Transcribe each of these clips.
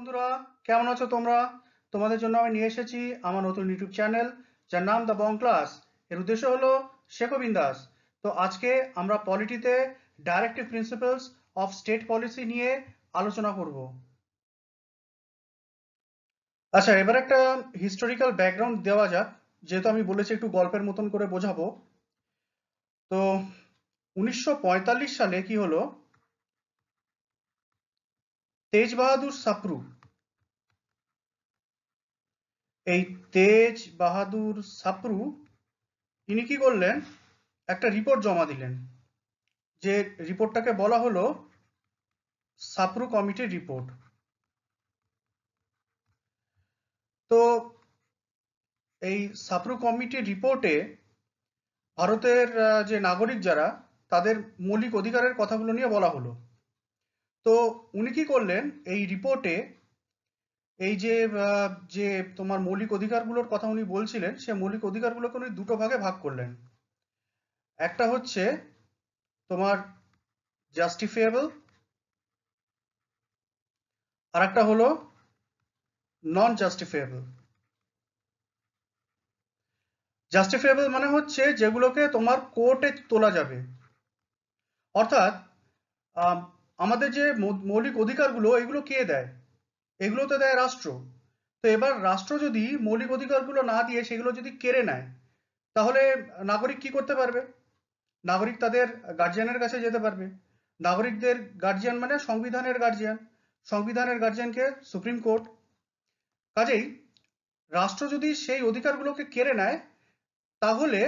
বন্ধুরা কেমন আছো তোমরা তোমাদের জন্য আমি নিয়ে এসেছি আমার নতুন ইউটিউব চ্যানেল যার নাম দ্য বং ক্লাস এর উদ্দেশ্য হলো শেখো বিন্দাস তো আজকে আমরা পলিটিতে directive principles of state policy নিয়ে আলোচনা করব আচ্ছা এবার একটা হিস্টোরিক্যাল ব্যাকগ্রাউন্ড দেওয়া যাক যেহেতু আমি বলেছি একটু গল্পের মতন করে বোঝাবো তো উনিশশো সালে কি হলো তেজ বাহাদুর সাপ্রু এই তেজ বাহাদুর সাপ্রু ইনি কি করলেন একটা রিপোর্ট জমা দিলেন যে রিপোর্টটাকে বলা হলো সাপ্রু কমিটির রিপোর্ট তো এই সাপ্রু কমিটির রিপোর্টে ভারতের যে নাগরিক যারা তাদের মৌলিক অধিকারের কথাগুলো নিয়ে বলা হলো তো উনি কি করলেন এই রিপোর্টে এই যে যে তোমার মৌলিক অধিকারগুলোর কথা উনি বলছিলেন সে মৌলিক অধিকারগুলোকে উনি দুটো ভাগে ভাগ করলেন একটা হচ্ছে তোমার জাস্টিফিয়েবল আর একটা হলো নন জাস্টিফিয়েবল জাস্টিফিয়েবল মানে হচ্ছে যেগুলোকে তোমার কোর্টে তোলা যাবে অর্থাৎ আমাদের যে মৌলিক অধিকারগুলো এগুলো কে দেয় এগুলো তো দেয় রাষ্ট্র তো এবার রাষ্ট্র যদি মৌলিক অধিকারগুলো না দিয়ে সেগুলো যদি কেড়ে নেয় তাহলে নাগরিক কি করতে পারবে নাগরিক তাদের গার্জিয়ানের কাছে যেতে পারবে নাগরিকদের গার্জিয়ান মানে সংবিধানের গার্জিয়ান সংবিধানের গার্জিয়ানকে সুপ্রিম কোর্ট কাজেই রাষ্ট্র যদি সেই অধিকারগুলোকে কেড়ে নেয় তাহলে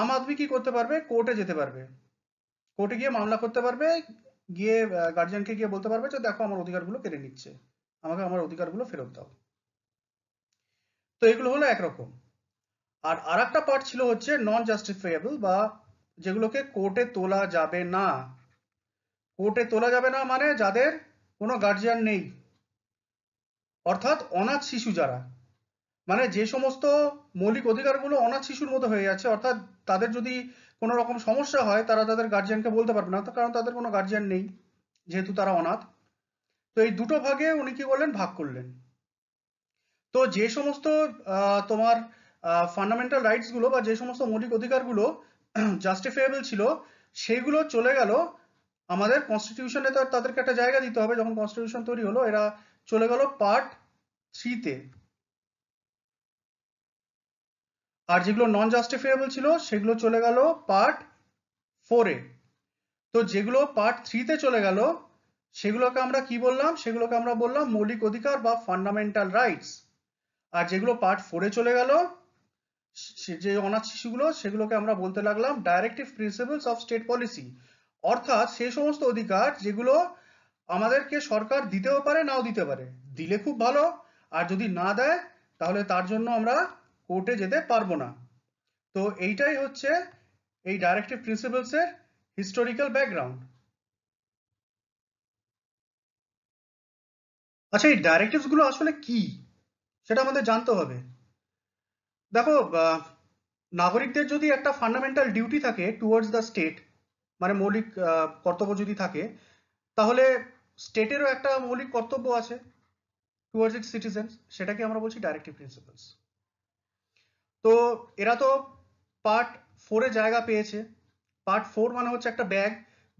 আম আদমি কি করতে পারবে কোর্টে যেতে পারবে কোর্টে গিয়ে মামলা করতে পারবে গিয়ে গার্জিয়ানকে গিয়ে বলতে পারবে যে দেখো আমার অধিকারগুলো কেড়ে নিচ্ছে আমাকে আমার অধিকারগুলো ফেরত দাও তো এগুলো হলো একরকম আর আর একটা পার্ট ছিল হচ্ছে নন জাস্টিফাইবল বা যেগুলোকে কোর্টে তোলা যাবে না কোর্টে তোলা যাবে না মানে যাদের কোনো গার্জিয়ান নেই অর্থাৎ অনাথ শিশু যারা মানে যে সমস্ত মৌলিক অধিকারগুলো অনাথ শিশুর মতো হয়ে যাচ্ছে অর্থাৎ তাদের যদি কোনো রকম সমস্যা হয় তারা তাদের গার্জিয়ানকে বলতে পারবে না কারণ তাদের কোনো গার্জিয়ান নেই যেহেতু তারা অনাথ তো এই দুটো ভাগে উনি কি বললেন ভাগ করলেন তো যে সমস্ত তোমার ফান্ডামেন্টাল রাইটস গুলো বা যে সমস্ত মৌলিক অধিকারগুলো জাস্টিফাইবল ছিল সেগুলো চলে গেল আমাদের কনস্টিটিউশনে তাদেরকে একটা জায়গা দিতে হবে যখন কনস্টিটিউশন তৈরি হলো এরা চলে গেল পার্ট থ্রিতে আর যেগুলো নন জাস্টিফিয়েবল ছিল সেগুলো চলে গেল পার্ট ফোরে তো যেগুলো পার্ট থ্রিতে চলে গেল সেগুলোকে আমরা কি বললাম সেগুলোকে আমরা বললাম মৌলিক অধিকার বা ফান্ডামেন্টাল রাইটস আর যেগুলো পার্ট ফোরে চলে গেল যে অনাথ শিশুগুলো সেগুলোকে আমরা বলতে লাগলাম directive principles of state policy অর্থাৎ সেই সমস্ত অধিকার যেগুলো আমাদেরকে সরকার দিতেও পারে নাও দিতে পারে দিলে খুব ভালো আর যদি না দেয় তাহলে তার জন্য আমরা কোর্টে যেতে পারবো না তো এইটাই হচ্ছে এই ডাইরেক্টিভ প্রিন্সিপালসের হিস্টোরিক্যাল ব্যাকগ্রাউন্ড আচ্ছা এই ডাইরেক্টিভসগুলো আসলে কি সেটা আমাদের জানতে হবে দেখো নাগরিকদের যদি একটা ফান্ডামেন্টাল ডিউটি থাকে টুয়ার্ডস দ্য স্টেট মানে মৌলিক কর্তব্য যদি থাকে তাহলে স্টেটেরও একটা মৌলিক কর্তব্য আছে টুয়ার্ডস ইট সিটিজেন্স সেটাকে আমরা বলছি ডাইরেক্টিভ প্রিন্সিপালস তো এরা তো পার্ট ফোরে জায়গা পেয়েছে পার্ট ফোর মানে হচ্ছে একটা ব্যাগ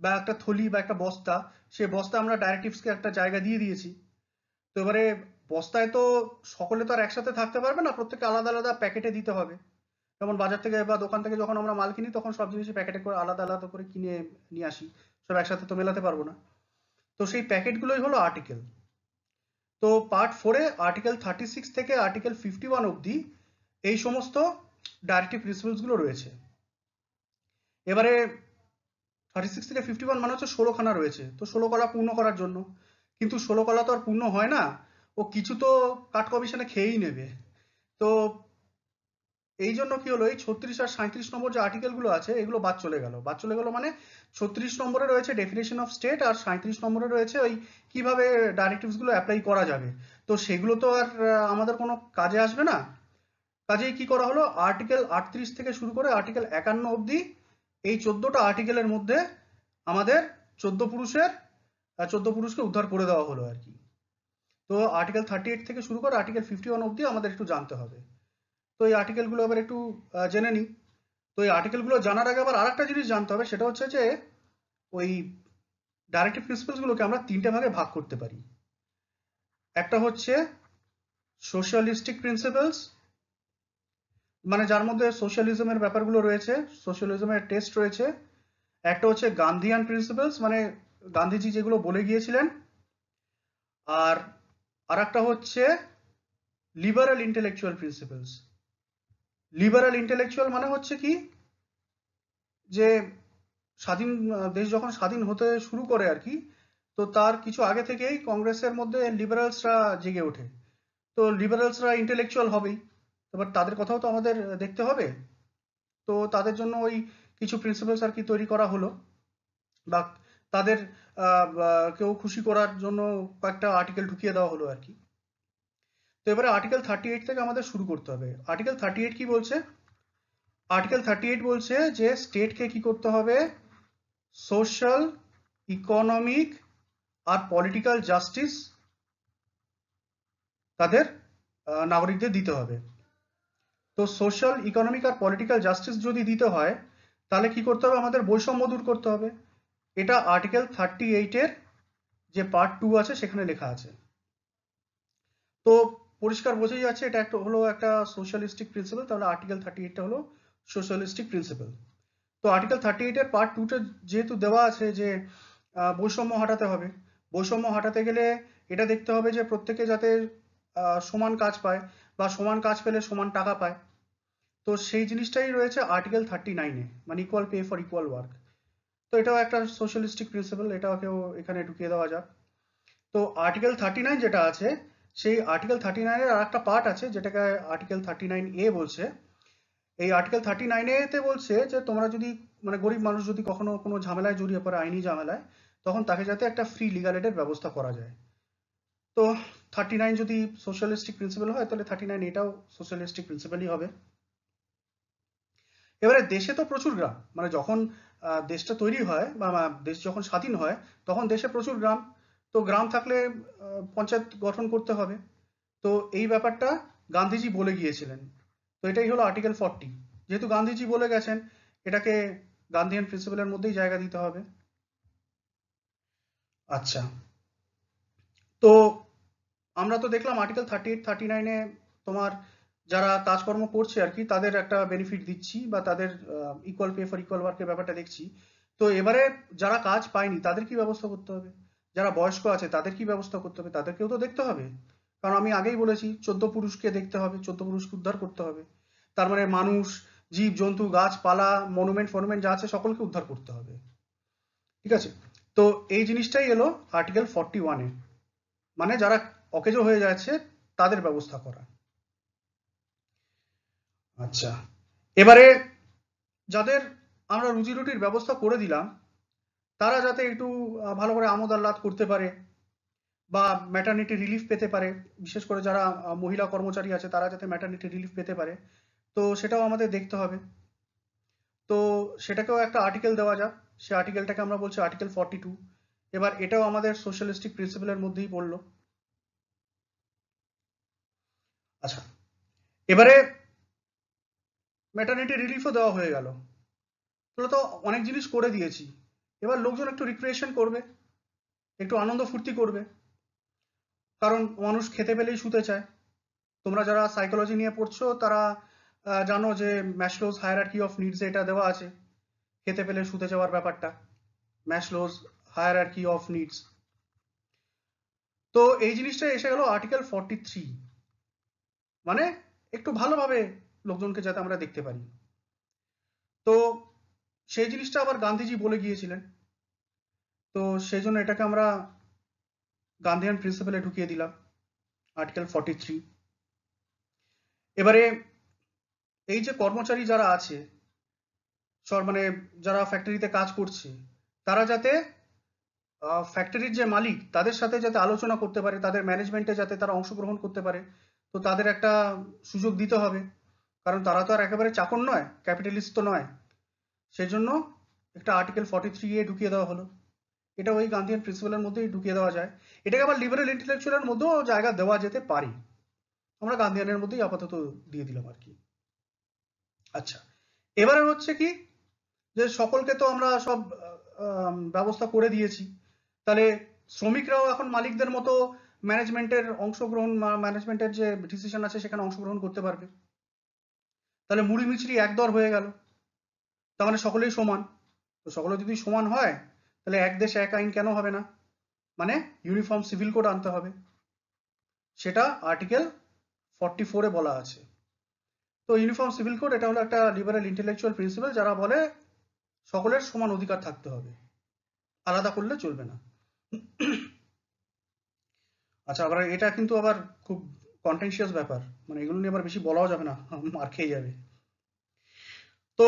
বা একটা থলি বা একটা বস্তা সে বস্তা আমরা ডাইরেক্টিভসকে একটা জায়গা দিয়ে দিয়েছি তো এবারে বস্তায় তো সকলে তো আর একসাথে থাকতে পারবে না প্রত্যেককে আলাদা আলাদা প্যাকেটে দিতে হবে যেমন বাজার থেকে বা দোকান থেকে যখন আমরা মাল কিনি তখন সব জিনিসই প্যাকেটে করে আলাদা আলাদা করে কিনে নিয়ে আসি সব একসাথে তো মেলাতে পারবো না তো সেই প্যাকেটগুলোই হলো আর্টিকেল তো পার্ট ফোরে আর্টিকেল থার্টি সিক্স থেকে আর্টিকেল ফিফটি ওয়ান অবধি এই সমস্ত ডাইরেক্টিভ প্রিন্সিপালসগুলো রয়েছে এবারে থার্টি সিক্স থেকে ফিফটি ওয়ান মানে হচ্ছে ষোলোখানা রয়েছে তো ষোলো কলা পূর্ণ করার জন্য কিন্তু ষোলো কলা তো আর পূর্ণ হয় না ও কিছু তো কাট কমিশনে খেয়েই নেবে তো এই জন্য কি হলো এই ছত্রিশ আর সাঁত্রিশ নম্বর যে আর্টিকেলগুলো আছে এগুলো বাদ চলে গেল বাদ চলে গেল মানে ছত্রিশ নম্বরে রয়েছে ডেফিনেশন অফ স্টেট আর সাঁত্রিশ নম্বরে রয়েছে ওই কিভাবে ডাইরেক্টিভসগুলো অ্যাপ্লাই করা যাবে তো সেগুলো তো আর আমাদের কোনো কাজে আসবে না কাজেই কি করা হলো আর্টিকেল আটত্রিশ থেকে শুরু করে আর্টিকেল একান্ন অবধি এই চোদ্দটা আর্টিকেলের মধ্যে আমাদের চোদ্দ পুরুষের চোদ্দ পুরুষকে উদ্ধার করে দেওয়া হলো আর কি তো আর্টিকেল থার্টি এইট থেকে শুরু করে আর্টিকেল ফিফটি ওয়ান অবধি আমাদের একটু জানতে হবে তো এই আর্টিকেলগুলো আবার একটু জেনে নিই তো এই আর্টিকেলগুলো জানার আগে আবার আরেকটা জিনিস জানতে হবে সেটা হচ্ছে যে ওই ডাইরেক্টিভ প্রিন্সিপালসগুলোকে আমরা তিনটে ভাগে ভাগ করতে পারি একটা হচ্ছে সোশ্যালিস্টিক প্রিন্সিপালস মানে যার মধ্যে সোশ্যালিজমের ব্যাপারগুলো রয়েছে সোশ্যালিজমের টেস্ট রয়েছে একটা হচ্ছে গান্ধিয়ান প্রিন্সিপালস মানে গান্ধীজি যেগুলো বলে গিয়েছিলেন আর আর একটা হচ্ছে liberal intellectual principles liberal intellectual মানে হচ্ছে কি যে স্বাধীন দেশ যখন স্বাধীন হতে শুরু করে আর কি তো তার কিছু আগে থেকেই কংগ্রেসের মধ্যে লিবারালসরা জেগে ওঠে তো লিবারালসরা ইন্টেলেকচুয়াল হবেই এবার তাদের কথাও তো আমাদের দেখতে হবে তো তাদের জন্য ওই কিছু প্রিন্সিপালস আর কি তৈরি করা হলো বা তাদের কেউ খুশি করার জন্য কয়েকটা আর্টিকেল ঢুকিয়ে দেওয়া হলো আর কি তো এবারে আর্টিকেল থার্টি এইট থেকে আমাদের শুরু করতে হবে আর্টিকেল থার্টি এইট কি বলছে আর্টিকেল থার্টি এইট বলছে যে স্টেটকে কি করতে হবে সোশ্যাল ইকোনমিক আর পলিটিক্যাল জাস্টিস তাদের নাগরিকদের দিতে হবে তো সোশ্যাল ইকোনমিক আর পলিটিক্যাল জাস্টিস যদি দিতে হয় তাহলে কি করতে হবে আমাদের বৈষম্য দূর করতে হবে এটা আর্টিকেল থার্টি এইটের যে পার্ট টু আছে সেখানে লেখা আছে তো পরিষ্কার বোঝাই যাচ্ছে এটা একটা হলো একটা সোশ্যালিস্টিক প্রিন্সিপাল তাহলে আর্টিকেল থার্টি এইটটা হলো সোশ্যালিস্টিক প্রিন্সিপাল তো আর্টিকেল থার্টি এইটের পার্ট টুটা যেহেতু দেওয়া আছে যে বৈষম্য হটাতে হবে বৈষম্য হটাতে গেলে এটা দেখতে হবে যে প্রত্যেকে যাতে সমান কাজ পায় বা সমান কাজ পেলে সমান টাকা পায় তো সেই জিনিসটাই রয়েছে আর্টিকেল থার্টি নাইনে মানে equal pay for equal work তো এটাও একটা সোশ্যালিস্টিক প্রিন্সিপাল এটাকেও এখানে ঢুকিয়ে দেওয়া যাক তো আর্টিকেল থার্টি নাইন যেটা আছে সেই আর্টিকেল থার্টি নাইনের আর একটা পার্ট আছে যেটাকে আর্টিকেল থার্টি নাইন এ বলছে এই আর্টিকেল থার্টি নাইন এতে বলছে যে তোমরা যদি মানে গরিব মানুষ যদি কখনো কোনো ঝামেলায় জড়িয়ে পড়ে আইনি ঝামেলায় তখন তাকে যাতে একটা ফ্রি লিগাল এডের ব্যবস্থা করা যায় তো থার্টি নাইন যদি সোশ্যালিস্টিক প্রিন্সিপাল হয় তাহলে থার্টি নাইন এটাও সোশ্যালিস্টিক প্রিন্সিপালই হবে এবারে দেশে তো প্রচুর গ্রাম মানে যখন দেশটা তৈরি হয় বা দেশ যখন স্বাধীন হয় তখন দেশে প্রচুর গ্রাম তো গ্রাম থাকলে পঞ্চায়েত গঠন করতে হবে তো এই ব্যাপারটা গান্ধীজি বলে গিয়েছিলেন তো এটাই হলো আর্টিকেল ফর্টি যেহেতু গান্ধীজি বলে গেছেন এটাকে গান্ধীয়ান প্রিন্সিপালের মধ্যেই জায়গা দিতে হবে আচ্ছা তো আমরা তো দেখলাম আর্টিকেল থার্টি এইট থার্টি নাইনে তোমার যারা কাজকর্ম করছে আর কি তাদের একটা বেনিফিট দিচ্ছি বা তাদের ইকুয়াল পে ফর ইকুয়াল ওয়ার্কের ব্যাপারটা দেখছি তো এবারে যারা কাজ পায়নি তাদের কি ব্যবস্থা করতে হবে যারা বয়স্ক আছে তাদের কি ব্যবস্থা করতে হবে তাদেরকেও তো দেখতে হবে কারণ আমি আগেই বলেছি চোদ্দ পুরুষকে দেখতে হবে চোদ্দ পুরুষকে উদ্ধার করতে হবে তার মানে মানুষ জীব জন্তু গাছপালা মনুমেন্ট ফনুমেন্ট যা আছে সকলকে উদ্ধার করতে হবে ঠিক আছে তো এই জিনিসটাই এলো আর্টিকেল ফর্টি ওয়ানে মানে যারা অকেজো হয়ে যাচ্ছে তাদের ব্যবস্থা করা আচ্ছা এবারে যাদের আমরা রুজি রুটির ব্যবস্থা করে দিলাম তারা যাতে একটু ভালো করে আমোদ আহ্লাদ করতে পারে বা ম্যাটার্নিটি রিলিফ পেতে পারে বিশেষ করে যারা মহিলা কর্মচারী আছে তারা যাতে ম্যাটার্নিটি রিলিফ পেতে পারে তো সেটাও আমাদের দেখতে হবে তো সেটাকেও একটা আর্টিকেল দেওয়া যাক সে আর্টিকেলটাকে আমরা বলছি আর্টিকেল ফর্টি টু এবার এটাও আমাদের সোশ্যালিস্টিক প্রিন্সিপালের মধ্যেই পড়লো আচ্ছা এবারে ম্যাটারনিটি রিলিফও দেওয়া হয়ে গেল তাহলে তো অনেক জিনিস করে দিয়েছি এবার লোকজন একটু রিক্রিয়েশন করবে একটু আনন্দ ফুর্তি করবে কারণ মানুষ খেতে পেলেই শুতে চায় তোমরা যারা সাইকোলজি নিয়ে পড়ছো তারা জানো যে ম্যাশলোজ হায়ারার্কি অফ নিডস এটা দেওয়া আছে খেতে পেলে শুতে যাওয়ার ব্যাপারটা ম্যাশলোজ হায়ারার্কি অফ নিডস তো এই জিনিসটা এসে গেল আর্টিকেল ফর্টি থ্রি মানে একটু ভালোভাবে লোকজনকে যাতে আমরা দেখতে পারি তো সেই জিনিসটা আবার গান্ধীজি বলে গিয়েছিলেন তো সেই জন্য এটাকে আমরা গান্ধীয়ান প্রিন্সিপালে ঢুকিয়ে দিলাম আর্টিকেল ফর্টি থ্রি এবারে এই যে কর্মচারী যারা আছে মানে যারা ফ্যাক্টরিতে কাজ করছে তারা যাতে ফ্যাক্টরির যে মালিক তাদের সাথে যাতে আলোচনা করতে পারে তাদের ম্যানেজমেন্টে যাতে তারা অংশগ্রহণ করতে পারে তো তাদের একটা সুযোগ দিতে হবে কারণ তারা তো আর একেবারে চাকর নয় ক্যাপিটালিস্ট তো নয় সেজন্য একটা আর্টিকেল ফর্টি থ্রি এ ঢুকিয়ে দেওয়া হলো এটা ওই গান্ধী প্রিন্সিপালের মধ্যেই ঢুকিয়ে দেওয়া যায় এটাকে আবার লিবারেল ইন্টেলেকচুয়ালের মধ্যেও জায়গা দেওয়া যেতে পারে আমরা গান্ধীয়ানের মধ্যেই আপাতত দিয়ে দিলাম আর কি আচ্ছা এবারে হচ্ছে কি যে সকলকে তো আমরা সব ব্যবস্থা করে দিয়েছি তাহলে শ্রমিকরাও এখন মালিকদের মতো ম্যানেজমেন্টের অংশগ্রহণ ম্যানেজমেন্টের যে ডিসিশন আছে সেখানে অংশগ্রহণ করতে পারবে তাহলে মুড়ি মিচড়ি একদর হয়ে গেল তার মানে সকলেই সমান তো সকলে যদি সমান হয় তাহলে এক দেশ এক আইন কেন হবে না মানে ইউনিফর্ম সিভিল কোড আনতে হবে সেটা আর্টিকেল ফর্টি ফোরে বলা আছে তো ইউনিফর্ম সিভিল কোড এটা হলো একটা লিবারেল ইন্টেলেকচুয়াল প্রিন্সিপাল যারা বলে সকলের সমান অধিকার থাকতে হবে আলাদা করলে চলবে না আচ্ছা আবার এটা কিন্তু আবার খুব কন্টেনশিয়াস ব্যাপার মানে এগুলো নিয়ে আবার বেশি বলাও যাবে না মার খেয়ে যাবে তো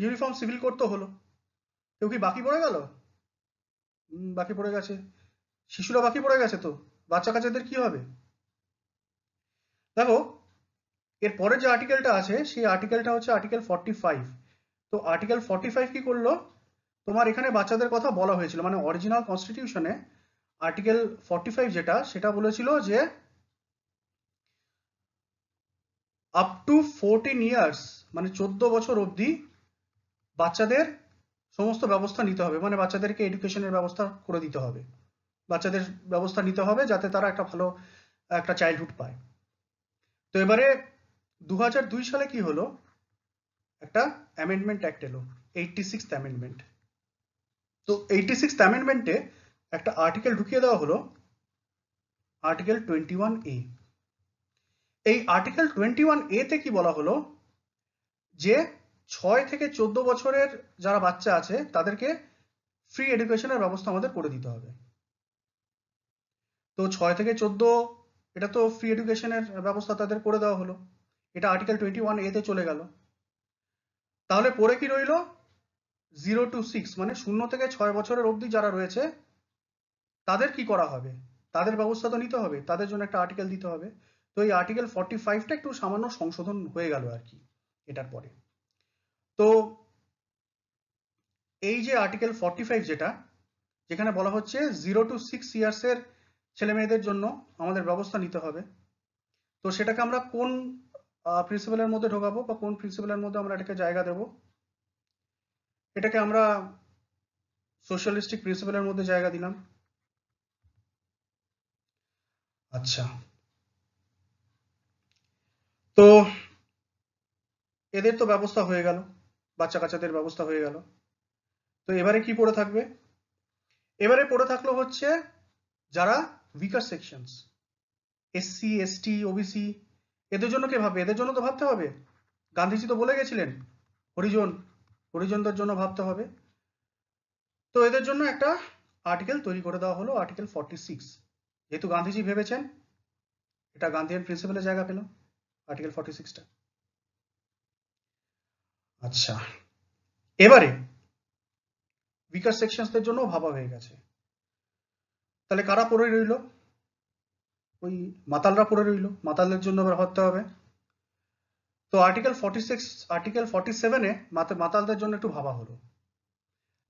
ইউনিফর্ম সিভিল কোড তো হলো কেউ কি বাকি পড়ে গেল বাকি পড়ে গেছে শিশুরা বাকি পড়ে গেছে তো বাচ্চা কাচ্চাদের কি হবে দেখো এর পরে যে আর্টিকেলটা আছে সেই আর্টিকেলটা হচ্ছে আর্টিকেল ফর্টি ফাইভ তো আর্টিকেল ফর্টি ফাইভ কি করলো তোমার এখানে বাচ্চাদের কথা বলা হয়েছিল মানে অরিজিনাল কনস্টিটিউশনে আর্টিকেল ফর্টি ফাইভ যেটা সেটা বলেছিল যে আপ টু ফোরটিন ইয়ার্স মানে চোদ্দ বছর অবধি বাচ্চাদের সমস্ত ব্যবস্থা নিতে হবে মানে বাচ্চাদেরকে এডুকেশনের ব্যবস্থা করে দিতে হবে বাচ্চাদের ব্যবস্থা নিতে হবে যাতে তারা একটা ভালো একটা চাইল্ডহুড পায় তো এবারে দু সালে কি হলো একটা অ্যামেন্ডমেন্ট অ্যাক্ট এলো এইটটি সিক্স অ্যামেন্ডমেন্ট তো এইটটি সিক্স অ্যামেন্ডমেন্টে একটা আর্টিকেল ঢুকিয়ে দেওয়া হলো আর্টিকেল টোয়েন্টি ওয়ান এ এই আর্টিকেল টোয়েন্টি ওয়ান এ তে কি বলা হলো যে ছয় থেকে চোদ্দ বছরের যারা বাচ্চা আছে তাদেরকে ফ্রি এডুকেশনের ব্যবস্থা আমাদের করে দিতে হবে তো ছয় থেকে চোদ্দ এটা তো ফ্রি এডুকেশনের ব্যবস্থা তাদের করে দেওয়া হলো এটা আর্টিকেল টোয়েন্টি ওয়ান এতে চলে গেল তাহলে পরে কি রইল জিরো টু সিক্স মানে শূন্য থেকে ছয় বছরের অবধি যারা রয়েছে তাদের কি করা হবে তাদের ব্যবস্থা তো নিতে হবে তাদের জন্য একটা আর্টিকেল দিতে হবে তো এই আর্টিকেল ফর্টি ফাইভটা একটু সামান্য সংশোধন হয়ে গেল আর কি এটার পরে তো এই যে আর্টিকেল ফর্টি ফাইভ যেটা যেখানে বলা হচ্ছে জিরো টু সিক্স ইয়ার্সের ছেলে মেয়েদের জন্য আমাদের ব্যবস্থা নিতে হবে তো সেটাকে আমরা কোন প্রিন্সিপালের মধ্যে ঢোকাবো বা কোন প্রিন্সিপালের মধ্যে আমরা এটাকে জায়গা দেব এটাকে আমরা সোশ্যালিস্টিক প্রিন্সিপালের মধ্যে জায়গা দিলাম আচ্ছা তো এদের তো ব্যবস্থা হয়ে গেল বাচ্চা কাচ্চাদের ব্যবস্থা হয়ে গেল তো এবারে কি পড়ে থাকবে এবারে পড়ে থাকলো হচ্ছে যারা weaker section SC ST OBC এদের জন্য কে ভাববে এদের জন্য তো ভাবতে হবে গান্ধীজি তো বলে গেছিলেন হরিজন হরিজনদের জন্য ভাবতে হবে তো এদের জন্য একটা আর্টিকেল তৈরি করে দেওয়া হলো আর্টিকেল ফর্টি সিক্স যেহেতু গান্ধীজি ভেবেছেন এটা গান্ধিয়ান প্রিন্সিপালের জায়গা পেল আর্টিকেল ফর্টি সিক্সটা আচ্ছা এবারে উইকার সেকশনসদের জন্য ভাবা হয়ে গেছে তাহলে কারা পড়ে রইল ওই মাতালরা পড়ে রইল মাতালদের জন্য এবার ভাবতে হবে তো article forty six article forty সেভেনে মাতালদের জন্য একটু ভাবা হলো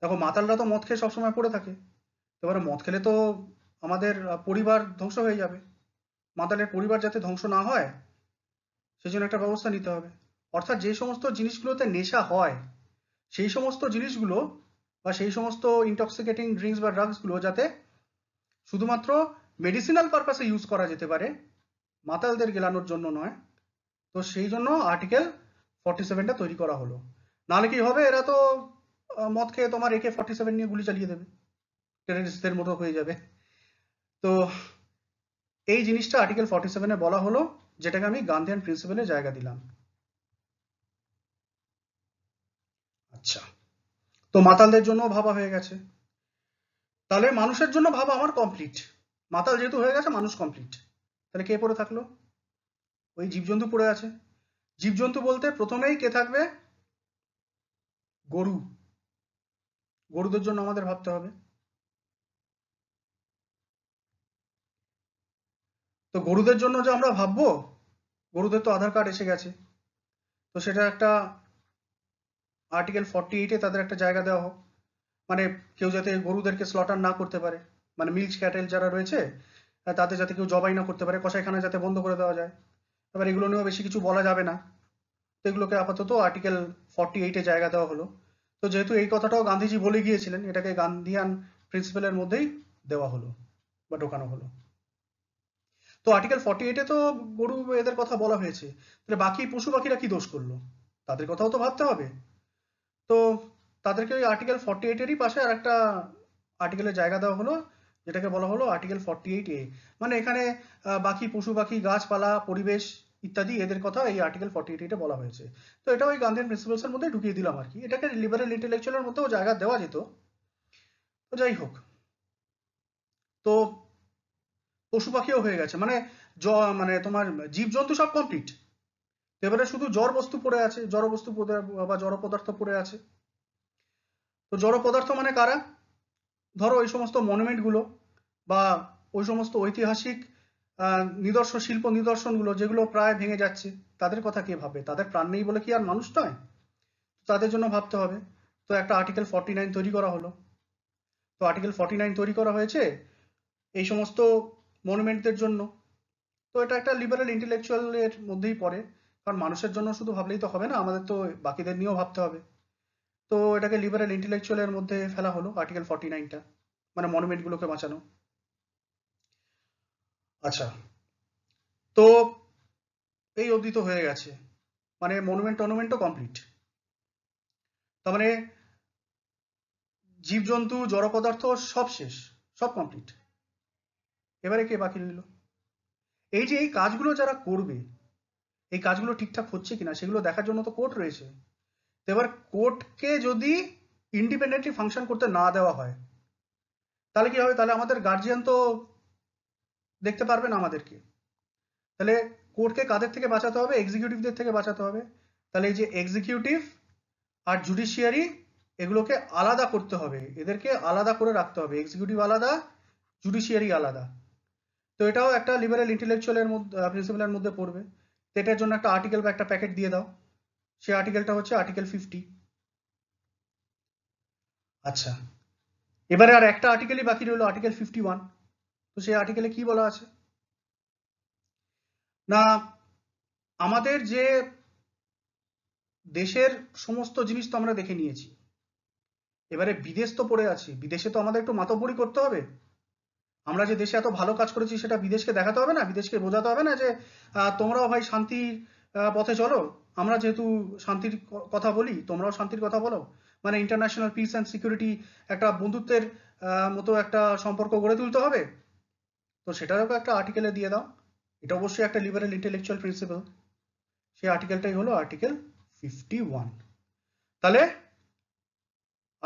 দেখো মাতালরা তো মদ খেয়ে সবসময় পড়ে থাকে এবারে মদ খেলে তো আমাদের পরিবার ধ্বংস হয়ে যাবে মাতালের পরিবার যাতে ধ্বংস না হয় সেই জন্য একটা ব্যবস্থা নিতে হবে অর্থাৎ যে সমস্ত জিনিসগুলোতে নেশা হয় সেই সমস্ত জিনিসগুলো বা সেই সমস্ত ইনটক্সিকেটিং ড্রিঙ্কস বা ড্রাগসগুলো যাতে শুধুমাত্র মেডিসিনাল পারপাসে ইউজ করা যেতে পারে মাতালদের গেলানোর জন্য নয় তো সেই জন্য আর্টিকেল ফর্টি সেভেনটা তৈরি করা হলো নাহলে কি হবে এরা তো মদ খেয়ে তোমার একে ফর্টি সেভেন নিয়ে গুলি চালিয়ে দেবে টেররিস্টদের মতো হয়ে যাবে তো এই জিনিসটা আর্টিকেল ফর্টি সেভেনে বলা হলো যেটাকে আমি গান্ধিয়ান প্রিন্সিপালে জায়গা দিলাম আচ্ছা তো মাতালদের জন্য ভাবা হয়ে গেছে তাহলে মানুষের জন্য ভাবা আমার কমপ্লিট মাতাল যেহেতু হয়ে গেছে মানুষ কমপ্লিট তাহলে কে পড়ে থাকলো ওই জীবজন্তু পড়ে আছে জীবজন্তু বলতে প্রথমেই কে থাকবে গরু গরুদের জন্য আমাদের ভাবতে হবে তো গরুদের জন্য যে আমরা ভাববো গরুদের তো আধার কার্ড এসে গেছে তো সেটা একটা আর্টিকেল ফর্টি এইটে তাদের একটা জায়গা দেওয়া হোক মানে কেউ যাতে গরুদেরকে স্লটার না করতে পারে মানে মিল্ক ক্যাটেল যারা রয়েছে তাদের যাতে কেউ জবাই না করতে পারে কষাইখানা যাতে বন্ধ করে দেওয়া যায় এবার এগুলো নিয়েও বেশি কিছু বলা যাবে না তো এগুলোকে আপাতত আর্টিকেল ফর্টি এইটে জায়গা দেওয়া হলো তো যেহেতু এই কথাটাও গান্ধীজি বলে গিয়েছিলেন এটাকে গান্ধিয়ান প্রিন্সিপালের মধ্যেই দেওয়া হলো বা ঢোকানো হলো তো আর্টিকেল ফর্টি এইটে তো গরু এদের কথা বলা হয়েছে তাহলে বাকি পশু পাখিরা কি দোষ করলো তাদের কথাও তো ভাবতে হবে তো তাদেরকে ওই আর্টিকেল ফর্টি এইটেরই পাশে আর একটা আর্টিকেলের জায়গা দেওয়া হলো যেটাকে বলা হলো আর্টিকেল ফর্টি এইট এ মানে এখানে বাকি পশু পাখি গাছপালা পরিবেশ ইত্যাদি এদের কথা এই আর্টিকেল ফর্টি এইট এইটে বলা হয়েছে তো এটা ওই গান্ধীর প্রিন্সিপালসের মধ্যে ঢুকিয়ে দিলাম আর কি এটাকে লিবারেল এর মধ্যেও জায়গা দেওয়া যেত তো যাই হোক তো পশু পাখিও হয়ে গেছে মানে জ মানে তোমার জীবজন্তু সব কমপ্লিট এবারে শুধু জ্বর বস্তু পড়ে আছে জড় বস্তু বা জড় পদার্থ পড়ে আছে তো জড় পদার্থ মানে কারা ধরো ওই সমস্ত মনুমেন্টগুলো বা ওই সমস্ত ঐতিহাসিক নিদর্শন শিল্প নিদর্শনগুলো যেগুলো প্রায় ভেঙে যাচ্ছে তাদের কথা কে ভাবে তাদের প্রাণ নেই বলে কি আর মানুষ নয় তাদের জন্য ভাবতে হবে তো একটা আর্টিকেল ফর্টি নাইন তৈরি করা হলো তো আর্টিকেল ফর্টি নাইন তৈরি করা হয়েছে এই সমস্ত মনুমেন্টদের জন্য তো এটা একটা লিবারেল ইন্টেলেকচুয়ালের মধ্যেই পড়ে কারণ মানুষের জন্য শুধু ভাবলেই তো হবে না আমাদের তো বাকিদের নিয়েও ভাবতে হবে তো এটাকে লিবারেল ইন্টেলেকচুয়ালের মধ্যে ফেলা হলো আর্টিকেল ফর্টি নাইনটা মানে মনুমেন্টগুলোকে বাঁচানো আচ্ছা তো এই অবধি তো হয়ে গেছে মানে মনুমেন্ট টনুমেন্টও কমপ্লিট তার মানে জীবজন্তু জড় পদার্থ সব শেষ সব কমপ্লিট এবারে কে বাকি রইল এই যে এই কাজগুলো যারা করবে এই কাজগুলো ঠিকঠাক হচ্ছে কিনা সেগুলো দেখার জন্য তো কোর্ট রয়েছে এবার কোর্টকে যদি ইন্ডিপেন্ডেন্টলি ফাংশন করতে না দেওয়া হয় তাহলে কি হবে তাহলে আমাদের গার্জিয়ান তো দেখতে পারবে না আমাদেরকে তাহলে কোর্টকে কাদের থেকে বাঁচাতে হবে এক্সিকিউটিভদের থেকে বাঁচাতে হবে তাহলে এই যে এক্সিকিউটিভ আর জুডিশিয়ারি এগুলোকে আলাদা করতে হবে এদেরকে আলাদা করে রাখতে হবে এক্সিকিউটিভ আলাদা জুডিশিয়ারি আলাদা তো এটাও একটা লিবারেল ইন্টেলেকচুয়ালের মধ্যে প্রিন্সিপালের মধ্যে পড়বে সেটার জন্য একটা আর্টিকেল বা একটা প্যাকেট দিয়ে দাও সেই আর্টিকেলটা হচ্ছে আর্টিকেল ফিফটি আচ্ছা এবারে আর একটা আর্টিকেলই বাকি রইল আর্টিকেল ফিফটি ওয়ান তো সেই আর্টিকেলে কি বলা আছে না আমাদের যে দেশের সমস্ত জিনিস তো আমরা দেখে নিয়েছি এবারে বিদেশ তো পড়ে আছি বিদেশে তো আমাদের একটু মাতব্বরি করতে হবে আমরা যে দেশে এত ভালো কাজ করেছি সেটা বিদেশকে দেখাতে হবে না বিদেশকে বোঝাতে হবে না যে তোমরাও ভাই শান্তির পথে চলো আমরা যেহেতু শান্তির কথা বলি তোমরাও শান্তির কথা বলো মানে ইন্টারন্যাশনাল পিস অ্যান্ড সিকিউরিটি একটা বন্ধুত্বের মতো একটা সম্পর্ক গড়ে তুলতে হবে তো সেটারও একটা আর্টিকেলে দিয়ে দাও এটা অবশ্যই একটা লিবারেল ইন্টেলেকচুয়াল প্রিন্সিপাল সেই আর্টিকেলটাই হলো আর্টিকেল ফিফটি ওয়ান তাহলে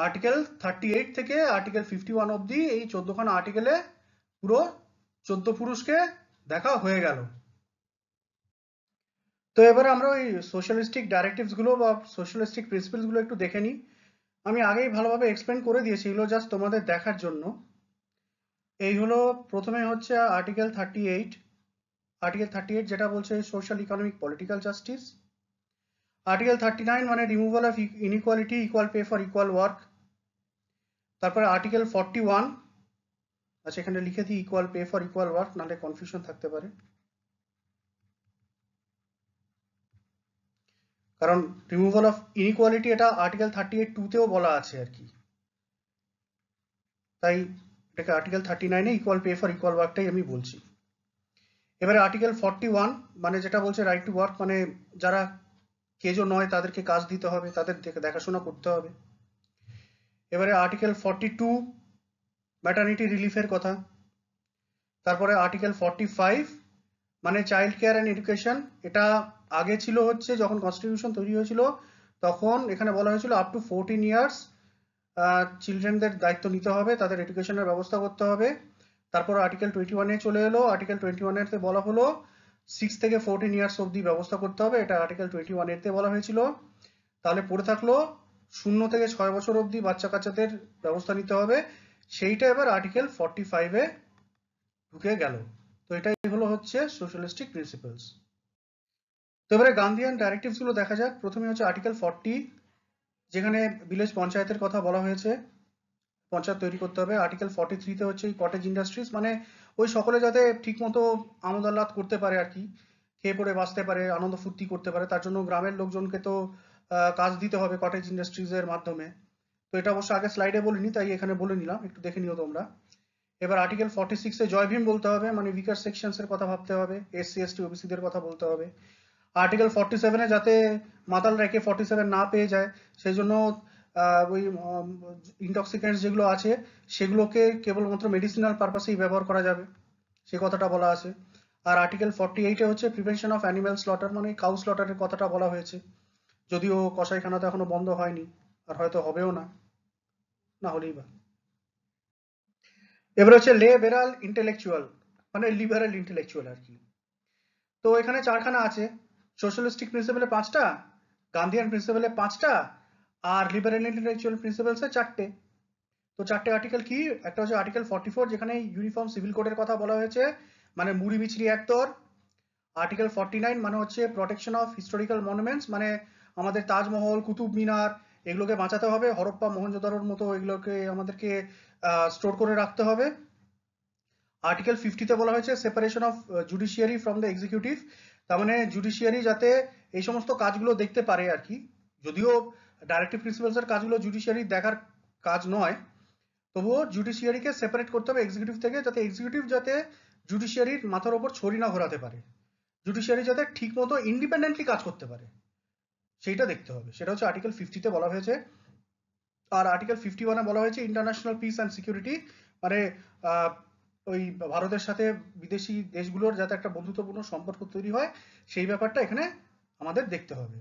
আর্টিকেল থার্টি এইট থেকে আর্টিকেল ফিফটি ওয়ান অব্দি এই চোদ্দখানা আর্টিকেলে পুরো চোদ্দ পুরুষকে দেখা হয়ে গেল তো এবার আমরা ওই সোশ্যালিস্টিক ডাইরেক্টিভসগুলো বা সোশ্যালিস্টিক প্রিন্সিপালসগুলো একটু দেখে নিই আমি আগেই ভালোভাবে এক্সপ্লেন করে দিয়েছি এগুলো জাস্ট তোমাদের দেখার জন্য এই হলো প্রথমে হচ্ছে article thirty eight article thirty eight যেটা বলছে social economic political justice article thirty nine মানে removal of inequality equal pay for equal work তারপরে আর্টিকেল ফর্টি ওয়ান আচ্ছা এখানে লিখে দিই equal pay for equal work নাহলে কনফিউশন থাকতে পারে কারণ রিমুভাল অফ ইনইকুয়ালিটি এটা আর্টিকেল থার্টি এইট টুতেও বলা আছে আর কি তাই এটাকে আর্টিকেল থার্টি নাইনে ইকুয়াল পে ফর ইকুয়াল ওয়ার্কটাই আমি বলছি এবারে আর্টিকেল ফর্টি ওয়ান মানে যেটা বলছে রাইট টু ওয়ার্ক মানে যারা কেজো নয় তাদেরকে কাজ দিতে হবে তাদের দেখাশোনা করতে হবে এবারে আর্টিকেল ফর্টি টু ম্যাটারনিটি রিলিফের কথা তারপরে আর্টিকেল ফর্টি ফাইভ মানে চাইল্ড কেয়ার অ্যান্ড এডুকেশন এটা আগে ছিল হচ্ছে যখন কনস্টিটিউশন তৈরি হয়েছিল তখন এখানে বলা হয়েছিল আপ টু ফোরটিন ইয়ার্স চিলড্রেনদের দায়িত্ব নিতে হবে তাদের এডুকেশনের ব্যবস্থা করতে হবে তারপর আর্টিকেল টোয়েন্টি ওয়ানে চলে এলো আর্টিকেল টোয়েন্টি ওয়ানেতে বলা হলো সিক্স থেকে ফোরটিন ইয়ার্স অবধি ব্যবস্থা করতে হবে এটা আর্টিকেল টোয়েন্টি ওয়ান এতে বলা হয়েছিল তাহলে পড়ে থাকলো শূন্য থেকে ছয় বছর অবধি বাচ্চা কাচ্চাদের ব্যবস্থা নিতে হবে সেইটা এবার আর্টিকেল ফর্টি ফাইভে ঢুকে গেল তো এটাই হলো হচ্ছে সোশ্যালিস্টিক প্রিন্সিপালস তো এবারে গান্ধিয়ান ডাইরেক্টিভসগুলো দেখা যাক প্রথমে হচ্ছে আর্টিকেল ফর্টি যেখানে ভিলেজ পঞ্চায়েতের কথা বলা হয়েছে পঞ্চায়েত তৈরি করতে হবে আর্টিকেল ফর্টি থ্রিতে হচ্ছে কটেজ ইন্ডাস্ট্রিজ মানে ওই সকলে যাতে ঠিকমতো আমোদ করতে পারে আর কি খেয়ে পড়ে বাঁচতে পারে আনন্দ ফুর্তি করতে পারে তার জন্য গ্রামের লোকজনকে তো কাজ দিতে হবে কটেজ ইন্ডাস্ট্রিজের মাধ্যমে তো এটা অবশ্য আগে স্লাইডে বলিনি তাই এখানে বলে নিলাম একটু দেখে নিও তোমরা এবার আর্টিকেল ফর্টি সিক্সে জয় ভীম বলতে হবে মানে উইকার এর কথা ভাবতে হবে এস টি এসটি ওবিসিদের কথা বলতে হবে আর্টিকেল ফর্টি সেভেনে যাতে মাতাল রেখে ফর্টি সেভেন না পেয়ে যায় সেই জন্য ওই ইনটক্সিকেন্টস যেগুলো আছে সেগুলোকে কেবলমাত্র মেডিসিনাল পারপাসেই ব্যবহার করা যাবে সে কথাটা বলা আছে আর আর্টিকেল ফর্টি এইটে হচ্ছে প্রিভেনশন অফ অ্যানিম্যাল স্লটার মানে কাউ স্লটারের কথাটা বলা হয়েছে যদিও তো এখনো বন্ধ হয়নি আর হয়তো হবেও না না হলেই বা এবার হচ্ছে লেবেরাল ইন্টেলেকচুয়াল মানে লিবারেল ইন্টেলেকচুয়াল আর কি তো এখানে চারখানা আছে সোশ্যালিস্টিক প্রিন্সিপালে পাঁচটা গান্ধিয়ান প্রিন্সিপালে পাঁচটা আর লিবারেল ইন্টেলেকচুয়াল প্রিন্সিপালসে চারটে তো চারটে আর্টিকেল কি একটা হচ্ছে আর্টিকেল ফর্টি ফোর যেখানে ইউনিফর্ম সিভিল কোডের কথা বলা হয়েছে মানে মুড়ি মিছরি একতর আর্টিকেল ফর্টি নাইন মানে হচ্ছে প্রোটেকশন অফ হিস্টোরিক্যাল মনুমেন্টস মানে আমাদের তাজমহল কুতুব মিনার এগুলোকে বাঁচাতে হবে হরপ্পা মোহনজোদারোর মতো এগুলোকে আমাদেরকে স্টোর করে রাখতে হবে আর্টিকেল ফিফটিতে বলা হয়েছে separation of judiciary from the executive তার মানে জুডিশিয়ারি যাতে এই সমস্ত কাজগুলো দেখতে পারে আর কি যদিও ডাইরেক্টিভ প্রিন্সিপালসের কাজগুলো জুডিশিয়ারি দেখার কাজ নয় তবুও জুডিশিয়ারিকে সেপারেট করতে হবে এক্সিকিউটিভ থেকে যাতে এক্সিকিউটিভ যাতে জুডিশিয়ারির মাথার ওপর ছড়ি না ঘোরাতে পারে জুডিশিয়ারি যাতে ঠিকমতো ইন্ডিপেন্ডেন্টলি কাজ করতে পারে সেইটা দেখতে হবে সেটা হচ্ছে আর্টিকেল ফিফটিতে বলা হয়েছে আর আর্টিকেল ফিফটি ওয়ানে বলা হয়েছে ইন্টারন্যাশনাল পিস অ্যান্ড সিকিউরিটি মানে ওই ভারতের সাথে বিদেশি দেশগুলোর যাতে একটা বন্ধুত্বপূর্ণ সম্পর্ক তৈরি হয় সেই ব্যাপারটা এখানে আমাদের দেখতে হবে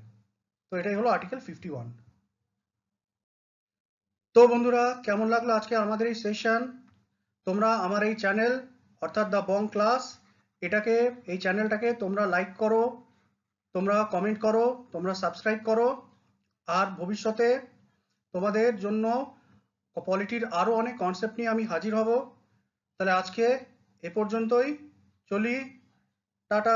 তো এটাই হলো আর্টিকেল ফিফটি ওয়ান তো বন্ধুরা কেমন লাগলো আজকে আমাদের এই সেশন তোমরা আমার এই চ্যানেল অর্থাৎ দ্য বং ক্লাস এটাকে এই চ্যানেলটাকে তোমরা লাইক করো তোমরা কমেন্ট করো তোমরা সাবস্ক্রাইব করো আর ভবিষ্যতে তোমাদের জন্য পলিটির আরও অনেক কনসেপ্ট নিয়ে আমি হাজির হব তাহলে আজকে এ পর্যন্তই চলি টাটা